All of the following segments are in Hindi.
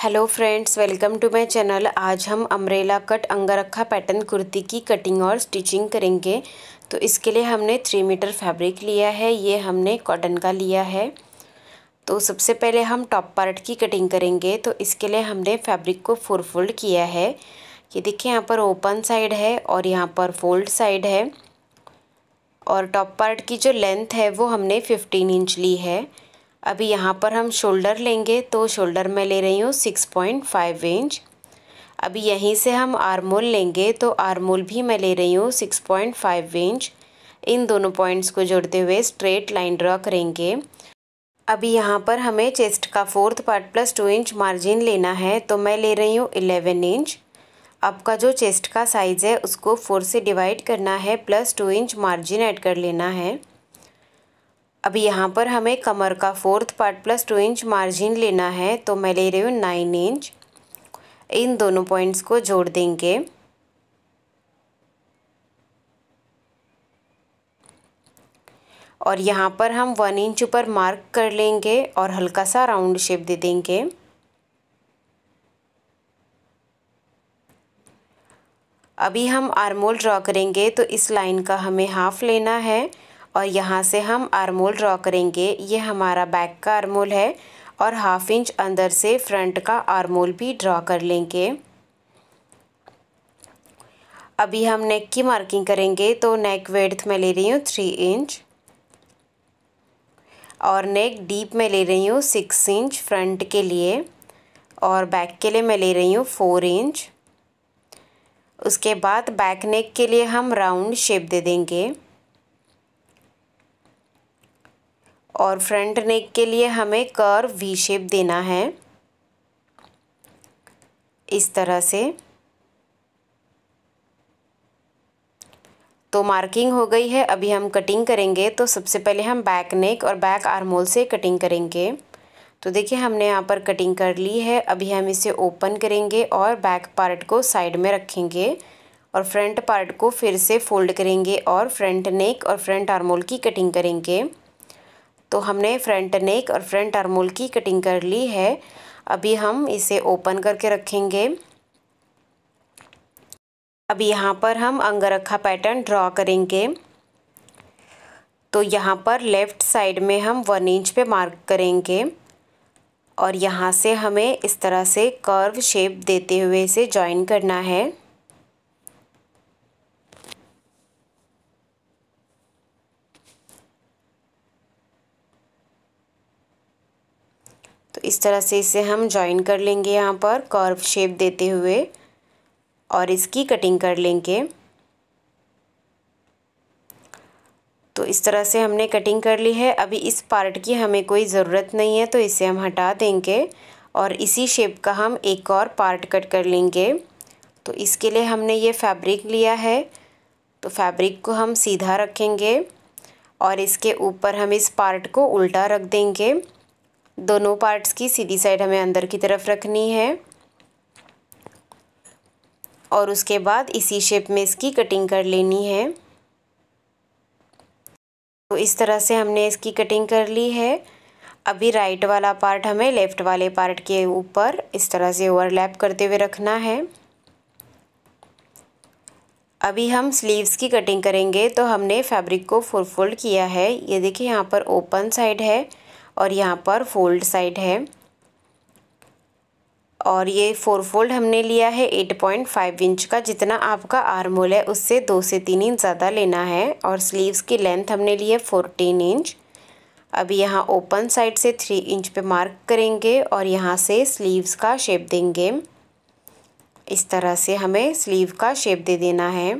hello friends welcome to my channel आज हम umbrella cut angrakha pattern kurti की कटिंग और स्टिचिंग करेंगे तो इसके लिए हमने थ्री मीटर फैब्रिक लिया है ये हमने कॉटन का लिया है तो सबसे पहले हम टॉप पार्ट की कटिंग करेंगे तो इसके लिए हमने फैब्रिक को फोर फोल्ड किया है ये देखिए यहाँ पर ओपन साइड है और यहाँ पर फोल्ड साइड है और टॉप पार्ट की जो लेंथ है वो हमने फिफ्टीन इंच ली है अभी यहाँ पर हम शोल्डर लेंगे तो शोल्डर में ले रही हूँ सिक्स पॉइंट फाइव इंच अभी यहीं से हम आरमोल लेंगे तो आरमोल भी मैं ले रही हूँ सिक्स पॉइंट फाइव इंच इन दोनों पॉइंट्स को जोड़ते हुए स्ट्रेट लाइन ड्रा करेंगे अभी यहाँ पर हमें चेस्ट का fourth part plus two inch margin लेना है तो मैं ले रही हूँ इलेवन इंच आपका जो चेस्ट का साइज़ है उसको फोर से डिवाइड करना है plus two inch margin add कर लेना है अब यहाँ पर हमें कमर का fourth part plus two inch margin लेना है तो मैं ले रही हूँ नाइन इंच इन दोनों पॉइंट्स को जोड़ देंगे और यहाँ पर हम वन इंच ऊपर मार्क कर लेंगे और हल्का सा राउंड शेप दे देंगे अभी हम आर्मोल ड्रॉ करेंगे तो इस लाइन का हमें हाफ लेना है और यहाँ से हम आरमोल ड्रॉ करेंगे ये हमारा बैक का आरमोल है और हाफ इंच अंदर से फ्रंट का आरमोल भी ड्रॉ कर लेंगे अभी हम नेक की मार्किंग करेंगे तो नेक वेड्थ में ले रही हूँ थ्री इंच और नेक डीप में ले रही हूँ सिक्स इंच फ्रंट के लिए और बैक के लिए मैं ले रही हूँ फोर इंच उसके बाद बैक नेक के लिए हम राउंड शेप दे देंगे और फ्रंट नेक के लिए हमें कर्व वी शेप देना है इस तरह से तो मार्किंग हो गई है अभी हम कटिंग करेंगे तो सबसे पहले हम बैक नेक और बैक आर्मोल से कटिंग करेंगे तो देखिए हमने यहाँ पर कटिंग कर ली है अभी हम इसे ओपन करेंगे और बैक पार्ट को साइड में रखेंगे और फ्रंट पार्ट को फिर से फोल्ड करेंगे और फ्रंट नेक और फ्रंट आर्मोल की कटिंग करेंगे तो हमने फ्रंट नेक और फ्रंट आर्मोल की कटिंग कर ली है अभी हम इसे ओपन करके रखेंगे अब यहाँ पर हम अंगरखा पैटर्न ड्रॉ करेंगे तो यहाँ पर लेफ़्ट साइड में हम वन इंच पे मार्क करेंगे और यहाँ से हमें इस तरह से कर्व शेप देते हुए इसे जॉइन करना है इस तरह से इसे हम जॉइन कर लेंगे यहाँ पर कर्व शेप देते हुए और इसकी कटिंग कर लेंगे तो इस तरह से हमने कटिंग कर ली है अभी इस पार्ट की हमें कोई ज़रूरत नहीं है तो इसे हम हटा देंगे और इसी शेप का हम एक और पार्ट कट कर लेंगे तो इसके लिए हमने ये फैब्रिक लिया है तो फैब्रिक को हम सीधा रखेंगे और इसके ऊपर हम इस पार्ट को उल्टा रख देंगे दोनों पार्ट्स की सीधी साइड हमें अंदर की तरफ रखनी है और उसके बाद इसी शेप में इसकी कटिंग कर लेनी है तो इस तरह से हमने इसकी कटिंग कर ली है अभी राइट वाला पार्ट हमें लेफ़्ट वाले पार्ट के ऊपर इस तरह से ओवरलैप करते हुए रखना है अभी हम स्लीव्स की कटिंग करेंगे तो हमने फैब्रिक को फुल फोल्ड किया है ये देखिए यहाँ पर ओपन साइड है और यहाँ पर फोल्ड साइड है और ये फोर फोल्ड हमने लिया है एट पॉइंट फाइव इंच का जितना आपका आर्म होल है उससे दो से तीन इंच ज़्यादा लेना है और स्लीव्स की लेंथ हमने ली है फोर्टीन इंच अब यहाँ ओपन साइड से थ्री इंच पे मार्क करेंगे और यहाँ से स्लीव्स का शेप देंगे इस तरह से हमें स्लीव का शेप दे देना है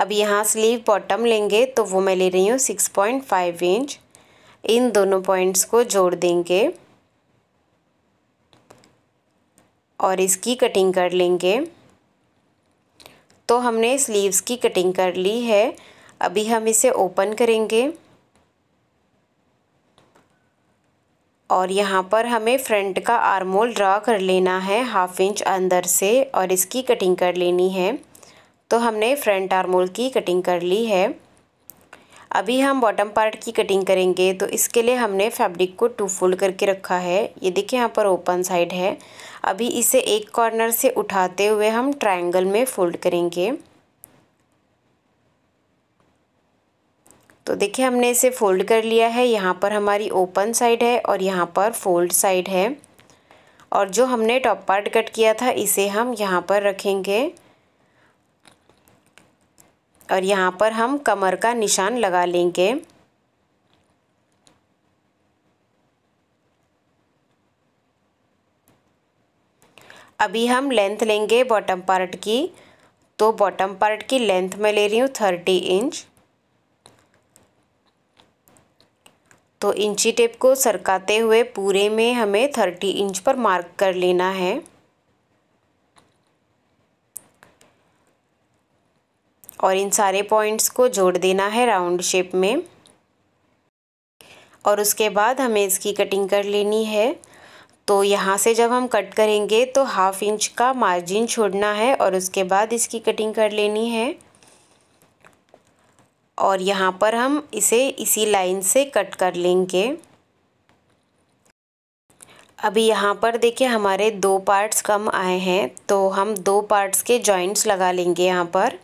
अब यहाँ स्लीव बॉटम लेंगे तो वो मैं ले रही हूँ सिक्स पॉइंट फाइव इंच इन दोनों पॉइंट्स को जोड़ देंगे और इसकी कटिंग कर लेंगे तो हमने स्लीव्स की कटिंग कर ली है अभी हम इसे ओपन करेंगे और यहाँ पर हमें फ्रंट का आर्मोल ड्रा कर लेना है हाफ इंच अंदर से और इसकी कटिंग कर लेनी है तो हमने फ्रंट आर्मोल की कटिंग कर ली है अभी हम बॉटम पार्ट की कटिंग करेंगे तो इसके लिए हमने फैब्रिक को टू फोल्ड करके रखा है ये देखिए यहाँ पर ओपन साइड है अभी इसे एक कॉर्नर से उठाते हुए हम ट्रायंगल में फोल्ड करेंगे तो देखिए हमने इसे फोल्ड कर लिया है यहाँ पर हमारी ओपन साइड है और यहाँ पर फोल्ड साइड है और जो हमने टॉप पार्ट कट किया था इसे हम यहाँ पर रखेंगे और यहाँ पर हम कमर का निशान लगा लेंगे अभी हम लेंथ लेंगे बॉटम पार्ट की तो बॉटम पार्ट की लेंथ में ले रही हूँ थर्टी इंच तो इंची टेप को सरकाते हुए पूरे में हमें थर्टी इंच पर मार्क कर लेना है और इन सारे पॉइंट्स को जोड़ देना है राउंड शेप में और उसके बाद हमें इसकी कटिंग कर लेनी है तो यहाँ से जब हम कट करेंगे तो हाफ इंच का मार्जिन छोड़ना है और उसके बाद इसकी कटिंग कर लेनी है और यहाँ पर हम इसे इसी लाइन से कट कर लेंगे अभी यहाँ पर देखिए हमारे दो पार्ट्स कम आए हैं तो हम दो पार्ट्स के जॉइंट्स लगा लेंगे यहाँ पर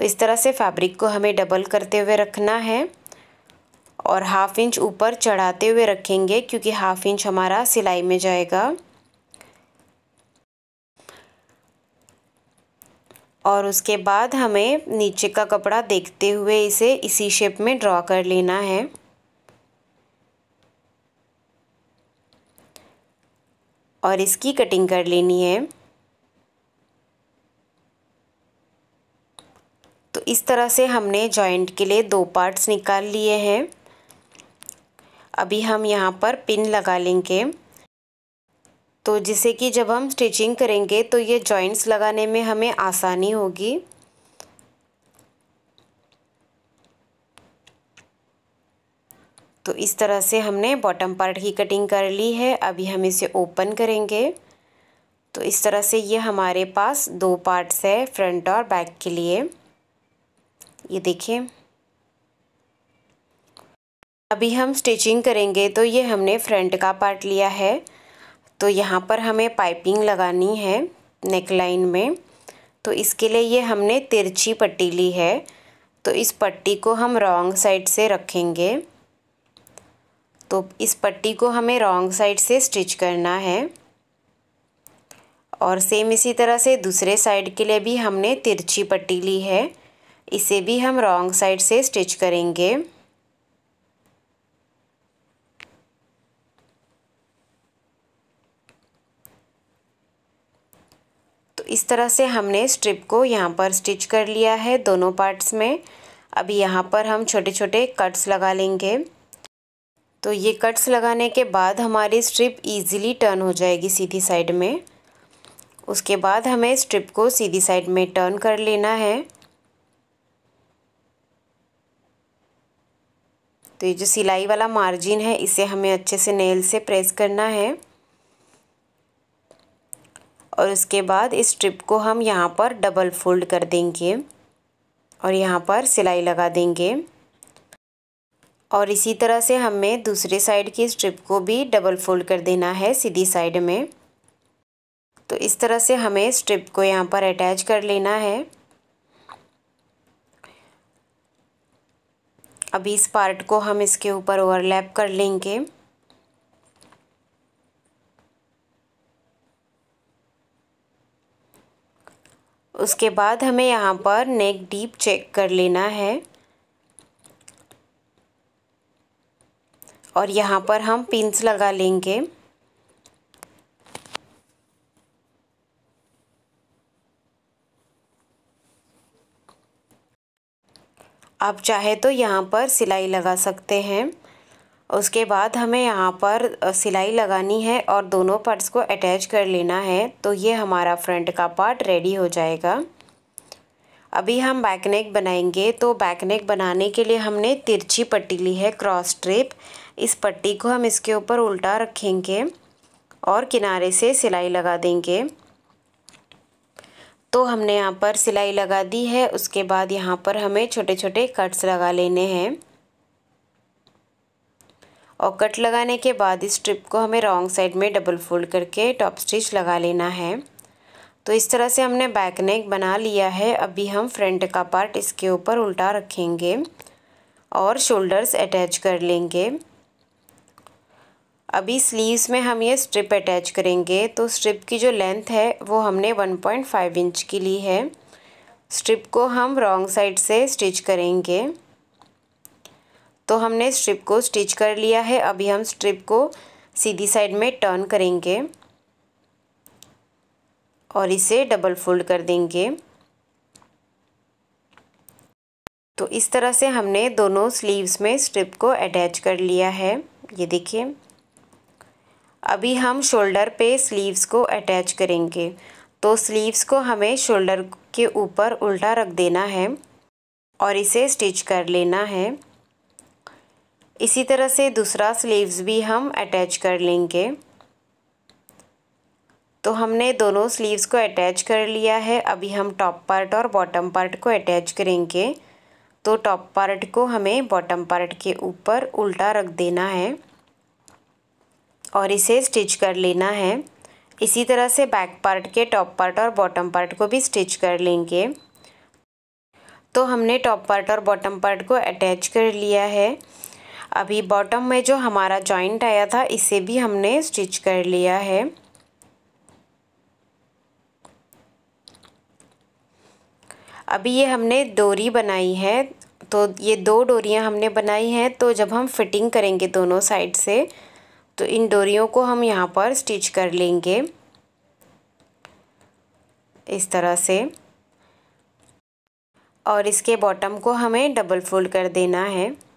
तो इस तरह से फैब्रिक को हमें डबल करते हुए रखना है और हाफ इंच ऊपर चढ़ाते हुए रखेंगे क्योंकि हाफ इंच हमारा सिलाई में जाएगा और उसके बाद हमें नीचे का कपड़ा देखते हुए इसे इसी शेप में ड्रॉ कर लेना है और इसकी कटिंग कर लेनी है इस तरह से हमने जॉइंट के लिए दो पार्ट्स निकाल लिए हैं अभी हम यहाँ पर पिन लगा लेंगे तो जिससे कि जब हम स्टिचिंग करेंगे तो ये जॉइंट्स लगाने में हमें आसानी होगी तो इस तरह से हमने बॉटम पार्ट की कटिंग कर ली है अभी हम इसे ओपन करेंगे तो इस तरह से ये हमारे पास दो पार्ट्स है फ्रंट और बैक के लिए ये देखिए अभी हम स्टिचिंग करेंगे तो ये हमने फ्रंट का पार्ट लिया है तो यहाँ पर हमें पाइपिंग लगानी है नेक लाइन में तो इसके लिए ये हमने तिरछी पट्टी ली है तो इस पट्टी को हम रॉन्ग साइड से रखेंगे तो इस पट्टी को हमें रॉन्ग साइड से स्टिच करना है और सेम इसी तरह से दूसरे साइड के लिए भी हमने तिरछी पट्टी ली है इसे भी हम रॉन्ग साइड से स्टिच करेंगे तो इस तरह से हमने स्ट्रिप को यहाँ पर स्टिच कर लिया है दोनों पार्ट्स में अभी यहाँ पर हम छोटे छोटे कट्स लगा लेंगे तो ये कट्स लगाने के बाद हमारी स्ट्रिप इजीली टर्न हो जाएगी सीधी साइड में उसके बाद हमें स्ट्रिप को सीधी साइड में टर्न कर लेना है तो ये जो सिलाई वाला मार्जिन है इसे हमें अच्छे से नेल से प्रेस करना है और उसके बाद इस स्ट्रिप को हम यहाँ पर डबल फोल्ड कर देंगे और यहाँ पर सिलाई लगा देंगे और इसी तरह से हमें दूसरे साइड की स्ट्रिप को भी डबल फोल्ड कर देना है सीधी साइड में तो इस तरह से हमें स्ट्रिप को यहाँ पर अटैच कर लेना है अब इस पार्ट को हम इसके ऊपर ओवरलैप कर लेंगे उसके बाद हमें यहाँ पर नेक डीप चेक कर लेना है और यहाँ पर हम पिंस लगा लेंगे आप चाहे तो यहाँ पर सिलाई लगा सकते हैं उसके बाद हमें यहाँ पर सिलाई लगानी है और दोनों पार्ट्स को अटैच कर लेना है तो ये हमारा फ्रंट का पार्ट रेडी हो जाएगा अभी हम बैक नेक बनाएंगे तो बैक नेक बनाने के लिए हमने तिरछी पट्टी ली है क्रॉस स्ट्रिप इस पट्टी को हम इसके ऊपर उल्टा रखेंगे और किनारे से सिलाई लगा देंगे तो हमने यहाँ पर सिलाई लगा दी है उसके बाद यहाँ पर हमें छोटे छोटे कट्स लगा लेने हैं और कट लगाने के बाद इस स्ट्रिप को हमें रॉन्ग साइड में डबल फोल्ड करके टॉप स्टिच लगा लेना है तो इस तरह से हमने बैक नेक बना लिया है अभी हम फ्रंट का पार्ट इसके ऊपर उल्टा रखेंगे और शोल्डर्स अटैच कर लेंगे अभी स्लीव्स में हम ये स्ट्रिप अटैच करेंगे तो स्ट्रिप की जो लेंथ है वो हमने 1.5 इंच की ली है स्ट्रिप को हम रॉन्ग साइड से स्टिच करेंगे तो हमने स्ट्रिप को स्टिच कर लिया है अभी हम स्ट्रिप को सीधी साइड में टर्न करेंगे और इसे डबल फोल्ड कर देंगे तो इस तरह से हमने दोनों स्लीव्स में स्ट्रिप को अटैच कर लिया है ये देखिए अभी हम शोल्डर पे स्लीव्स को अटैच करेंगे तो स्लीव्स को हमें शोल्डर के ऊपर उल्टा रख देना है और इसे स्टिच कर लेना है इसी तरह से दूसरा स्लीव्स भी हम अटैच कर लेंगे तो हमने दोनों स्लीव्स को अटैच कर लिया है अभी हम टॉप पार्ट और बॉटम पार्ट को अटैच करेंगे तो टॉप पार्ट को हमें बॉटम पार्ट के ऊपर उल्टा रख देना है और इसे स्टिच कर लेना है इसी तरह से बैक पार्ट के टॉप पार्ट और बॉटम पार्ट को भी स्टिच कर लेंगे तो हमने टॉप पार्ट और बॉटम पार्ट को अटैच कर लिया है अभी बॉटम में जो हमारा जॉइंट आया था इसे भी हमने स्टिच कर लिया है अभी ये हमने डोरी बनाई है तो ये दो डोरियां हमने बनाई हैं तो जब हम फिटिंग करेंगे दोनों साइड से तो इन डोरियों को हम यहाँ पर स्टिच कर लेंगे इस तरह से और इसके बॉटम को हमें डबल फोल्ड कर देना है